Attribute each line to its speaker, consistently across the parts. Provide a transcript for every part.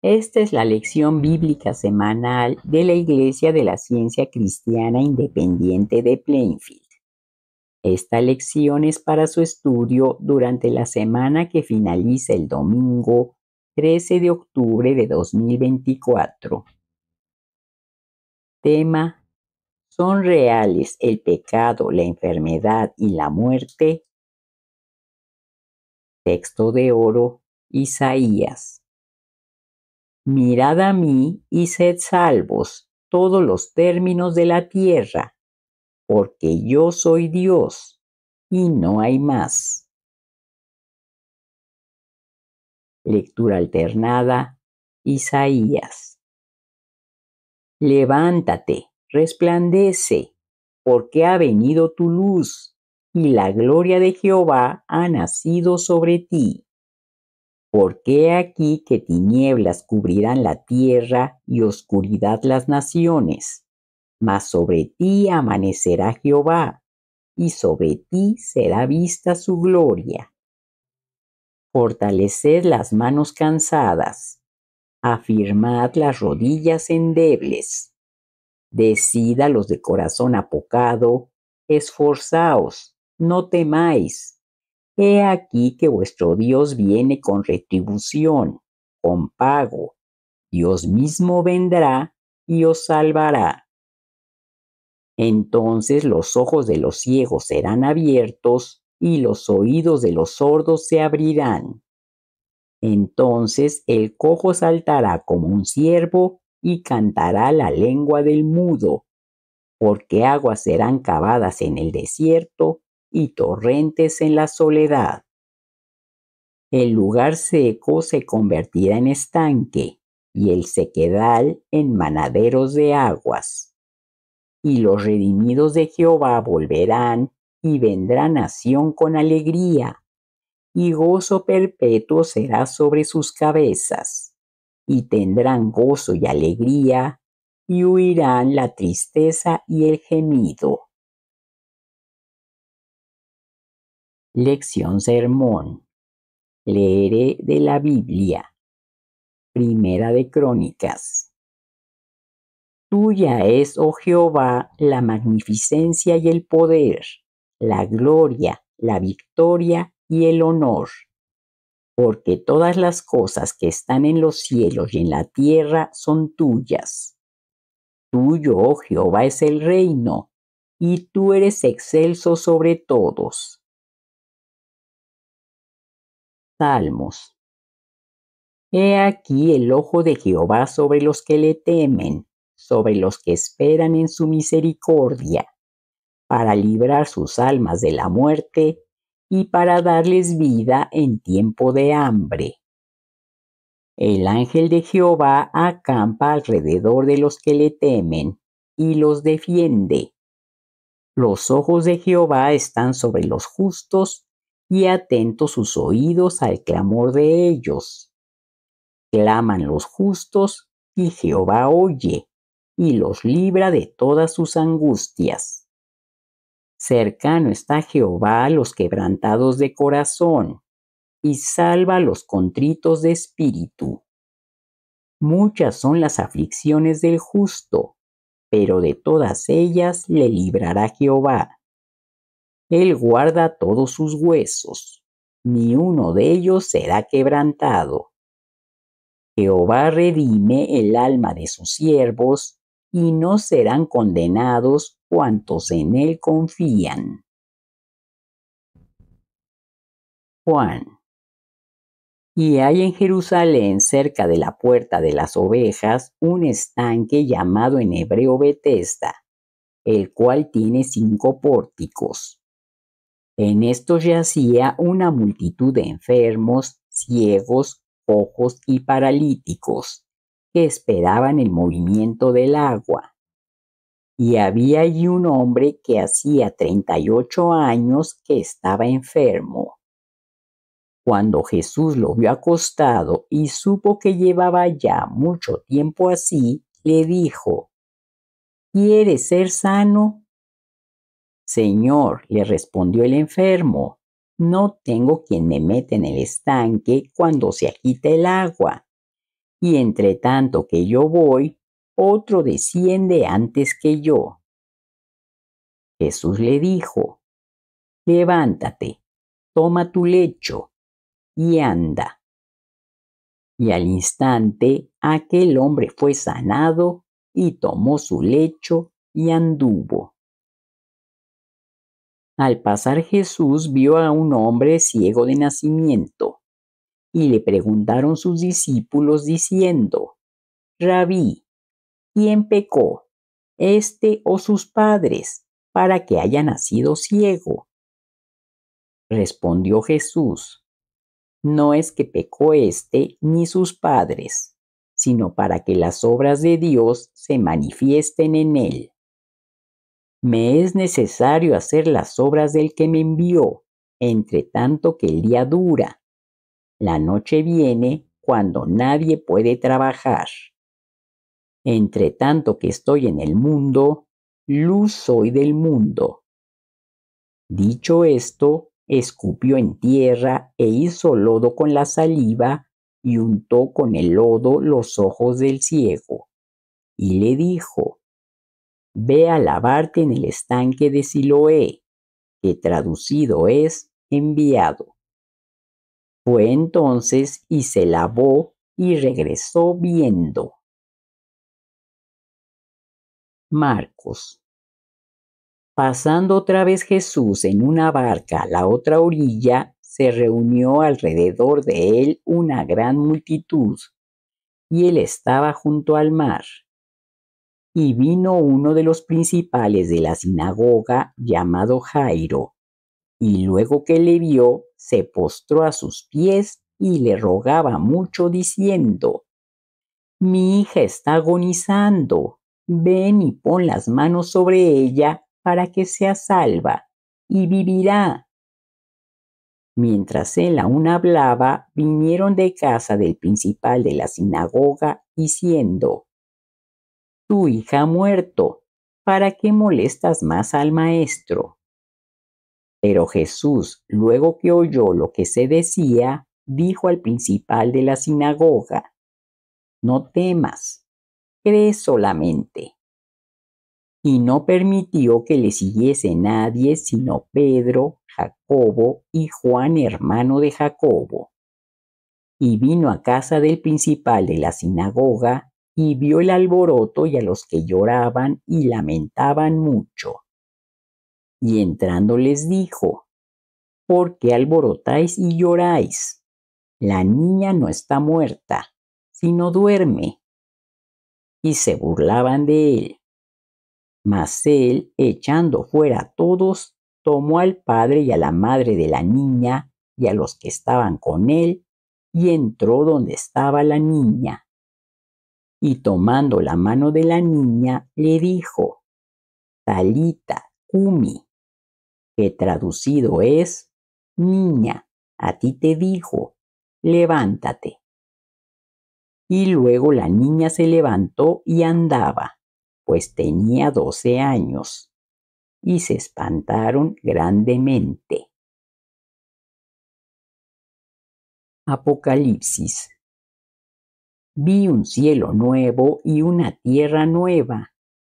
Speaker 1: Esta es la lección bíblica semanal de la Iglesia de la Ciencia Cristiana Independiente de Plainfield. Esta lección es para su estudio durante la semana que finaliza el domingo 13 de octubre de 2024. Tema ¿Son reales el pecado, la enfermedad y la muerte? Texto de oro, Isaías Mirad a mí y sed salvos todos los términos de la tierra, porque yo soy Dios y no hay más. Lectura alternada, Isaías. Levántate, resplandece, porque ha venido tu luz, y la gloria de Jehová ha nacido sobre ti. Porque aquí que tinieblas cubrirán la tierra y oscuridad las naciones, mas sobre ti amanecerá Jehová, y sobre ti será vista su gloria. Fortaleced las manos cansadas, afirmad las rodillas endebles. Decid a los de corazón apocado, esforzaos, no temáis, He aquí que vuestro Dios viene con retribución, con pago. Dios mismo vendrá y os salvará. Entonces los ojos de los ciegos serán abiertos y los oídos de los sordos se abrirán. Entonces el cojo saltará como un ciervo y cantará la lengua del mudo, porque aguas serán cavadas en el desierto y torrentes en la soledad. El lugar seco se convertirá en estanque y el sequedal en manaderos de aguas. Y los redimidos de Jehová volverán y vendrá nación con alegría, y gozo perpetuo será sobre sus cabezas, y tendrán gozo y alegría, y huirán la tristeza y el gemido. Lección Sermón. Leeré de la Biblia. Primera de Crónicas. Tuya es, oh Jehová, la magnificencia y el poder, la gloria, la victoria y el honor, porque todas las cosas que están en los cielos y en la tierra son tuyas. Tuyo, oh Jehová, es el reino, y tú eres excelso sobre todos. Salmos. He aquí el ojo de Jehová sobre los que le temen, sobre los que esperan en su misericordia, para librar sus almas de la muerte y para darles vida en tiempo de hambre. El ángel de Jehová acampa alrededor de los que le temen y los defiende. Los ojos de Jehová están sobre los justos y atentos sus oídos al clamor de ellos. Claman los justos, y Jehová oye, y los libra de todas sus angustias. Cercano está Jehová a los quebrantados de corazón, y salva a los contritos de espíritu. Muchas son las aflicciones del justo, pero de todas ellas le librará Jehová. Él guarda todos sus huesos, ni uno de ellos será quebrantado. Jehová redime el alma de sus siervos, y no serán condenados cuantos en él confían. Juan. Y hay en Jerusalén, cerca de la puerta de las ovejas, un estanque llamado en hebreo Betesda, el cual tiene cinco pórticos en esto yacía una multitud de enfermos, ciegos, ojos y paralíticos, que esperaban el movimiento del agua. Y había allí un hombre que hacía treinta y ocho años que estaba enfermo. Cuando Jesús lo vio acostado y supo que llevaba ya mucho tiempo así, le dijo, ¿Quieres ser sano? Señor, le respondió el enfermo, no tengo quien me meta en el estanque cuando se agita el agua. Y entre tanto que yo voy, otro desciende antes que yo. Jesús le dijo, levántate, toma tu lecho y anda. Y al instante aquel hombre fue sanado y tomó su lecho y anduvo. Al pasar Jesús vio a un hombre ciego de nacimiento y le preguntaron sus discípulos diciendo, Rabí, ¿quién pecó, este o sus padres, para que haya nacido ciego? Respondió Jesús, no es que pecó éste ni sus padres, sino para que las obras de Dios se manifiesten en él me es necesario hacer las obras del que me envió, entre tanto que el día dura. La noche viene cuando nadie puede trabajar. Entre tanto que estoy en el mundo, luz soy del mundo. Dicho esto, escupió en tierra e hizo lodo con la saliva y untó con el lodo los ojos del ciego. Y le dijo, Ve a lavarte en el estanque de Siloé, que traducido es enviado. Fue entonces y se lavó y regresó viendo. Marcos. Pasando otra vez Jesús en una barca a la otra orilla, se reunió alrededor de él una gran multitud, y él estaba junto al mar y vino uno de los principales de la sinagoga llamado Jairo, y luego que le vio, se postró a sus pies y le rogaba mucho diciendo, Mi hija está agonizando, ven y pon las manos sobre ella para que sea salva, y vivirá. Mientras él aún hablaba, vinieron de casa del principal de la sinagoga, diciendo, tu hija ha muerto, ¿para qué molestas más al maestro? Pero Jesús, luego que oyó lo que se decía, dijo al principal de la sinagoga, no temas, cree solamente. Y no permitió que le siguiese nadie sino Pedro, Jacobo y Juan, hermano de Jacobo. Y vino a casa del principal de la sinagoga y vio el alboroto y a los que lloraban y lamentaban mucho. Y entrando les dijo, ¿por qué alborotáis y lloráis? La niña no está muerta, sino duerme. Y se burlaban de él. Mas él, echando fuera a todos, tomó al padre y a la madre de la niña y a los que estaban con él, y entró donde estaba la niña y tomando la mano de la niña le dijo, Talita, Kumi, que traducido es, Niña, a ti te dijo, levántate. Y luego la niña se levantó y andaba, pues tenía doce años, y se espantaron grandemente. Apocalipsis vi un cielo nuevo y una tierra nueva,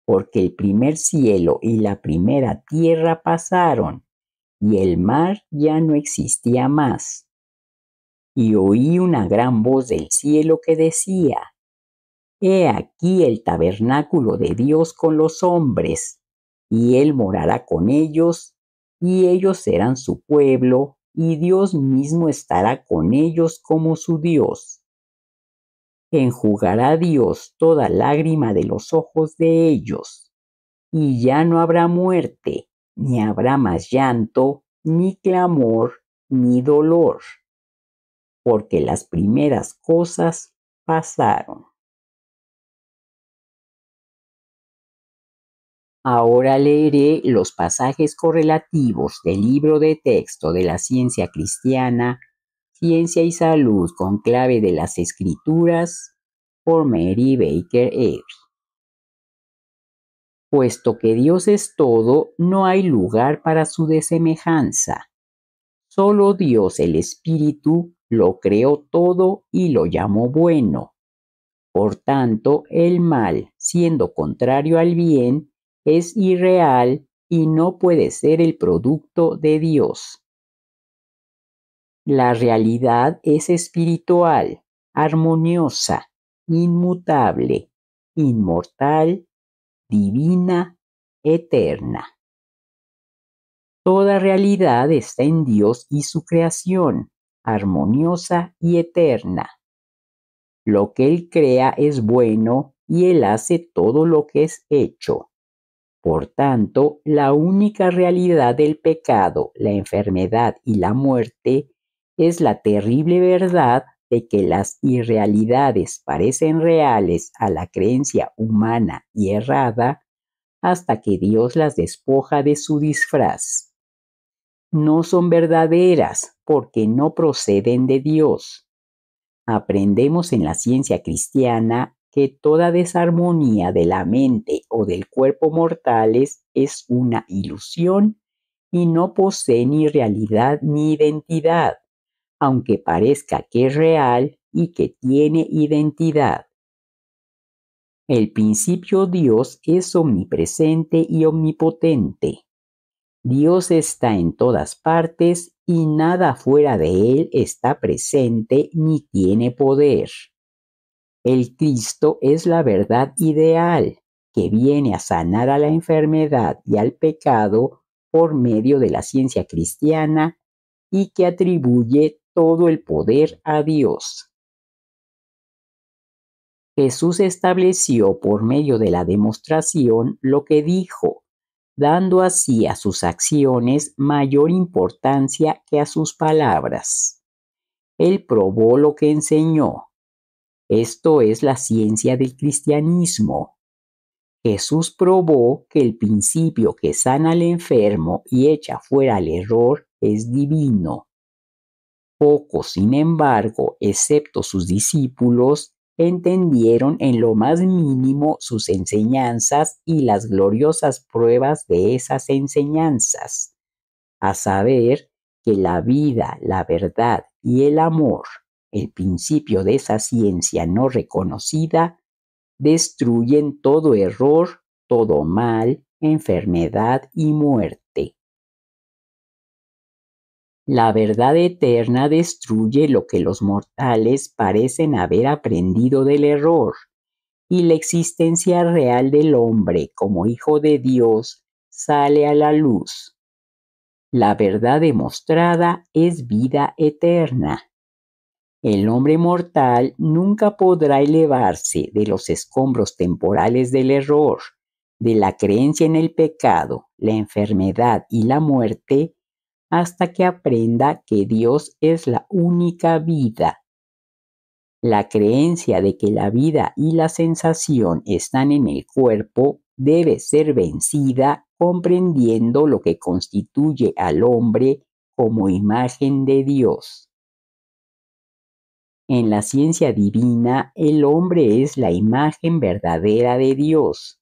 Speaker 1: porque el primer cielo y la primera tierra pasaron, y el mar ya no existía más. Y oí una gran voz del cielo que decía, He aquí el tabernáculo de Dios con los hombres, y Él morará con ellos, y ellos serán su pueblo, y Dios mismo estará con ellos como su Dios enjugará Dios toda lágrima de los ojos de ellos, y ya no habrá muerte, ni habrá más llanto, ni clamor, ni dolor, porque las primeras cosas pasaron. Ahora leeré los pasajes correlativos del libro de texto de la ciencia cristiana Ciencia y Salud con clave de las escrituras por Mary Baker Eddy. Puesto que Dios es todo, no hay lugar para su desemejanza. Solo Dios el Espíritu lo creó todo y lo llamó bueno. Por tanto, el mal, siendo contrario al bien, es irreal y no puede ser el producto de Dios. La realidad es espiritual, armoniosa, inmutable, inmortal, divina, eterna. Toda realidad está en Dios y su creación, armoniosa y eterna. Lo que Él crea es bueno y Él hace todo lo que es hecho. Por tanto, la única realidad del pecado, la enfermedad y la muerte es la terrible verdad de que las irrealidades parecen reales a la creencia humana y errada hasta que Dios las despoja de su disfraz. No son verdaderas porque no proceden de Dios. Aprendemos en la ciencia cristiana que toda desarmonía de la mente o del cuerpo mortales es una ilusión y no posee ni realidad ni identidad aunque parezca que es real y que tiene identidad. El principio Dios es omnipresente y omnipotente. Dios está en todas partes y nada fuera de él está presente ni tiene poder. El Cristo es la verdad ideal que viene a sanar a la enfermedad y al pecado por medio de la ciencia cristiana y que atribuye todo el poder a Dios. Jesús estableció por medio de la demostración lo que dijo, dando así a sus acciones mayor importancia que a sus palabras. Él probó lo que enseñó. Esto es la ciencia del cristianismo. Jesús probó que el principio que sana al enfermo y echa fuera el error es divino. Pocos, sin embargo, excepto sus discípulos, entendieron en lo más mínimo sus enseñanzas y las gloriosas pruebas de esas enseñanzas, a saber que la vida, la verdad y el amor, el principio de esa ciencia no reconocida, destruyen todo error, todo mal, enfermedad y muerte. La verdad eterna destruye lo que los mortales parecen haber aprendido del error, y la existencia real del hombre como hijo de Dios sale a la luz. La verdad demostrada es vida eterna. El hombre mortal nunca podrá elevarse de los escombros temporales del error, de la creencia en el pecado, la enfermedad y la muerte hasta que aprenda que Dios es la única vida. La creencia de que la vida y la sensación están en el cuerpo debe ser vencida comprendiendo lo que constituye al hombre como imagen de Dios. En la ciencia divina, el hombre es la imagen verdadera de Dios.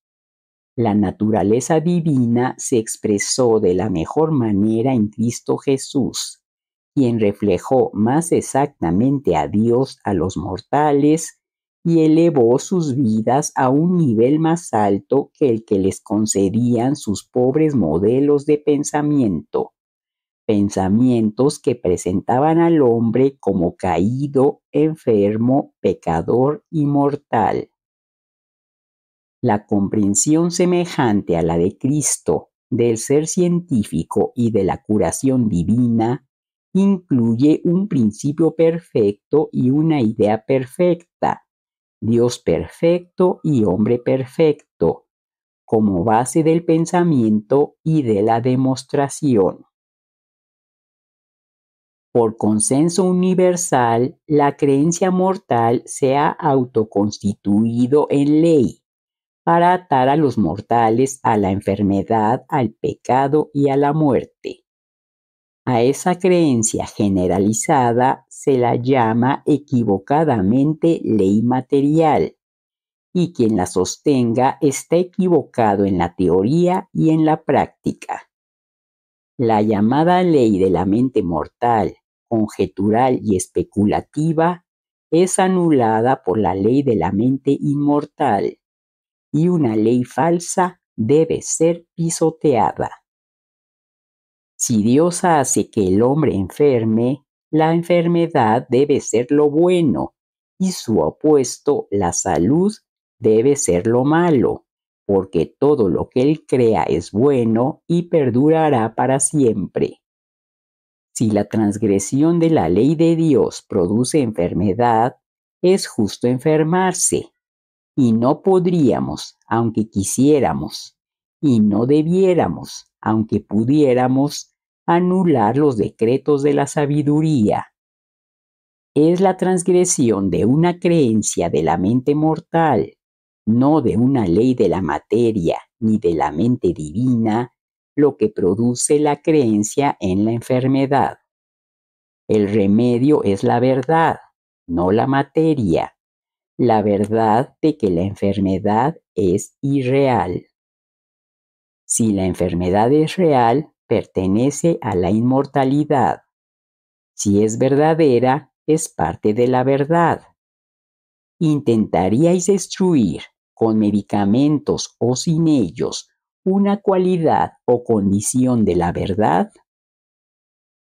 Speaker 1: La naturaleza divina se expresó de la mejor manera en Cristo Jesús, quien reflejó más exactamente a Dios a los mortales y elevó sus vidas a un nivel más alto que el que les concedían sus pobres modelos de pensamiento, pensamientos que presentaban al hombre como caído, enfermo, pecador y mortal la comprensión semejante a la de Cristo del ser científico y de la curación divina incluye un principio perfecto y una idea perfecta, Dios perfecto y hombre perfecto, como base del pensamiento y de la demostración. Por consenso universal, la creencia mortal se ha autoconstituido en ley para atar a los mortales a la enfermedad, al pecado y a la muerte. A esa creencia generalizada se la llama equivocadamente ley material, y quien la sostenga está equivocado en la teoría y en la práctica. La llamada ley de la mente mortal, conjetural y especulativa es anulada por la ley de la mente inmortal, y una ley falsa debe ser pisoteada. Si Dios hace que el hombre enferme, la enfermedad debe ser lo bueno y su opuesto, la salud, debe ser lo malo, porque todo lo que él crea es bueno y perdurará para siempre. Si la transgresión de la ley de Dios produce enfermedad, es justo enfermarse, y no podríamos, aunque quisiéramos, y no debiéramos, aunque pudiéramos, anular los decretos de la sabiduría. Es la transgresión de una creencia de la mente mortal, no de una ley de la materia ni de la mente divina, lo que produce la creencia en la enfermedad. El remedio es la verdad, no la materia, la verdad de que la enfermedad es irreal. Si la enfermedad es real, pertenece a la inmortalidad. Si es verdadera, es parte de la verdad. ¿Intentaríais destruir con medicamentos o sin ellos una cualidad o condición de la verdad?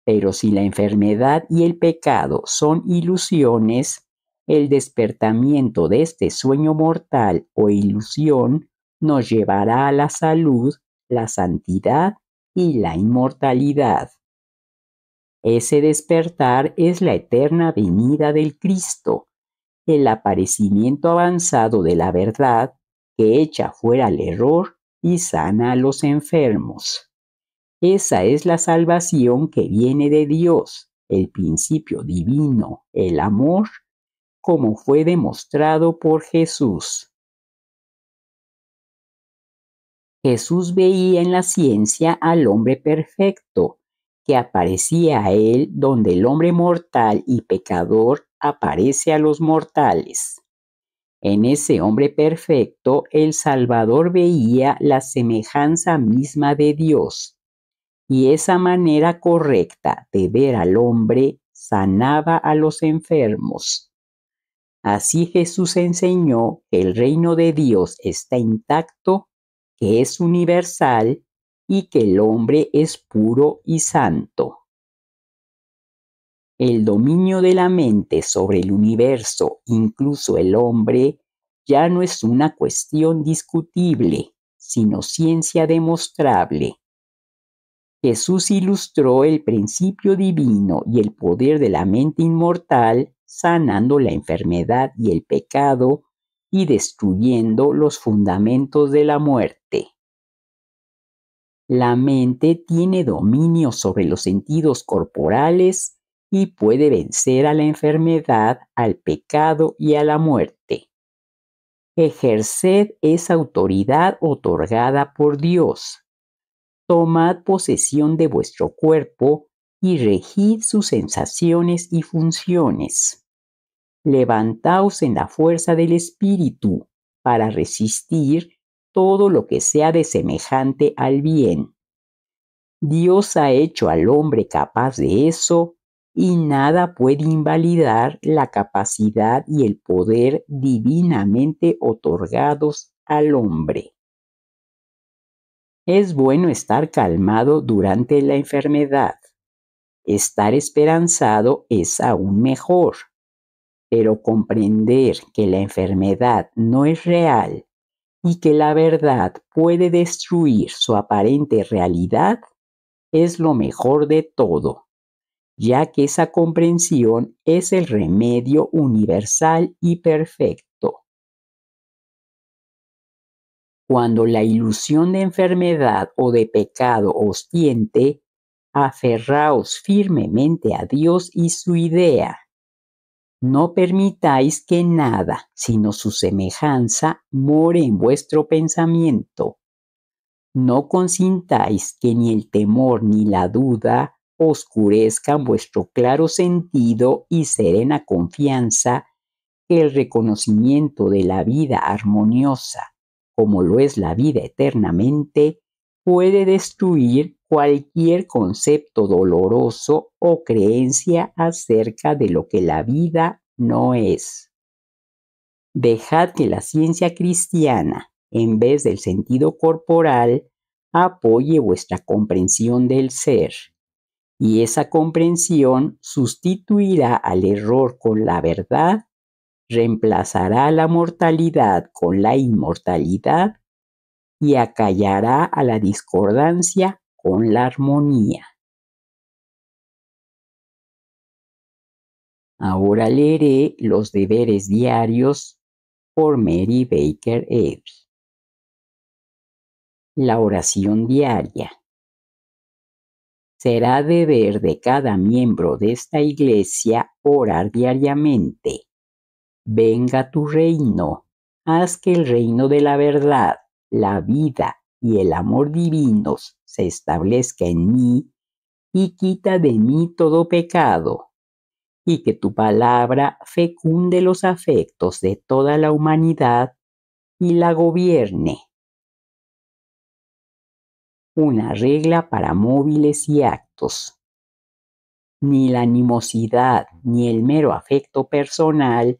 Speaker 1: Pero si la enfermedad y el pecado son ilusiones, el despertamiento de este sueño mortal o ilusión nos llevará a la salud, la santidad y la inmortalidad. Ese despertar es la eterna venida del Cristo, el aparecimiento avanzado de la verdad que echa fuera el error y sana a los enfermos. Esa es la salvación que viene de Dios, el principio divino, el amor como fue demostrado por Jesús. Jesús veía en la ciencia al hombre perfecto, que aparecía a él donde el hombre mortal y pecador aparece a los mortales. En ese hombre perfecto el Salvador veía la semejanza misma de Dios, y esa manera correcta de ver al hombre sanaba a los enfermos, Así Jesús enseñó que el reino de Dios está intacto, que es universal y que el hombre es puro y santo. El dominio de la mente sobre el universo, incluso el hombre, ya no es una cuestión discutible, sino ciencia demostrable. Jesús ilustró el principio divino y el poder de la mente inmortal sanando la enfermedad y el pecado y destruyendo los fundamentos de la muerte. La mente tiene dominio sobre los sentidos corporales y puede vencer a la enfermedad, al pecado y a la muerte. Ejerced esa autoridad otorgada por Dios. Tomad posesión de vuestro cuerpo y regid sus sensaciones y funciones levantaos en la fuerza del Espíritu para resistir todo lo que sea de semejante al bien. Dios ha hecho al hombre capaz de eso y nada puede invalidar la capacidad y el poder divinamente otorgados al hombre. Es bueno estar calmado durante la enfermedad. Estar esperanzado es aún mejor pero comprender que la enfermedad no es real y que la verdad puede destruir su aparente realidad es lo mejor de todo, ya que esa comprensión es el remedio universal y perfecto. Cuando la ilusión de enfermedad o de pecado os tiente, aferraos firmemente a Dios y su idea, no permitáis que nada, sino su semejanza, more en vuestro pensamiento. No consintáis que ni el temor ni la duda oscurezcan vuestro claro sentido y serena confianza, el reconocimiento de la vida armoniosa, como lo es la vida eternamente, puede destruir cualquier concepto doloroso o creencia acerca de lo que la vida no es. Dejad que la ciencia cristiana, en vez del sentido corporal, apoye vuestra comprensión del ser, y esa comprensión sustituirá al error con la verdad, reemplazará la mortalidad con la inmortalidad y acallará a la discordancia con la armonía. Ahora leeré los deberes diarios por Mary Baker Eddy. La oración diaria. Será deber de cada miembro de esta iglesia orar diariamente. Venga tu reino, haz que el reino de la verdad, la vida y el amor divinos se establezca en mí y quita de mí todo pecado, y que tu palabra fecunde los afectos de toda la humanidad y la gobierne. Una regla para móviles y actos. Ni la animosidad ni el mero afecto personal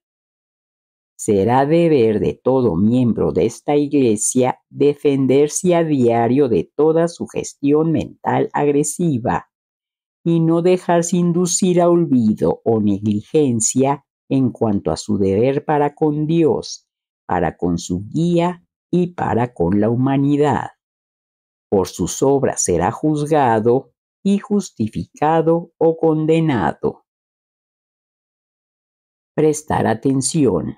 Speaker 1: será deber de todo miembro de esta iglesia defenderse a diario de toda su gestión mental agresiva y no dejarse inducir a olvido o negligencia en cuanto a su deber para con Dios, para con su guía y para con la humanidad. Por sus obras será juzgado y justificado o condenado. Prestar atención